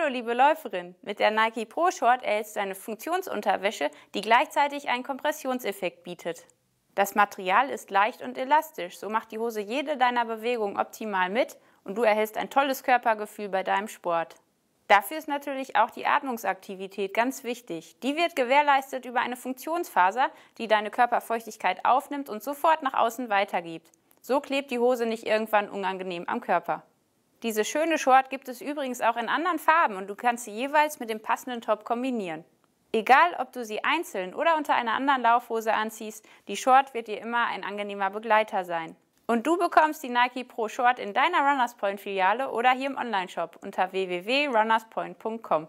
Hallo liebe Läuferin, mit der Nike Pro Short erhältst du eine Funktionsunterwäsche, die gleichzeitig einen Kompressionseffekt bietet. Das Material ist leicht und elastisch, so macht die Hose jede deiner Bewegungen optimal mit und du erhältst ein tolles Körpergefühl bei deinem Sport. Dafür ist natürlich auch die Atmungsaktivität ganz wichtig. Die wird gewährleistet über eine Funktionsfaser, die deine Körperfeuchtigkeit aufnimmt und sofort nach außen weitergibt. So klebt die Hose nicht irgendwann unangenehm am Körper. Diese schöne Short gibt es übrigens auch in anderen Farben und du kannst sie jeweils mit dem passenden Top kombinieren. Egal, ob du sie einzeln oder unter einer anderen Laufhose anziehst, die Short wird dir immer ein angenehmer Begleiter sein. Und du bekommst die Nike Pro Short in deiner Runners Point Filiale oder hier im Onlineshop unter www.runnerspoint.com.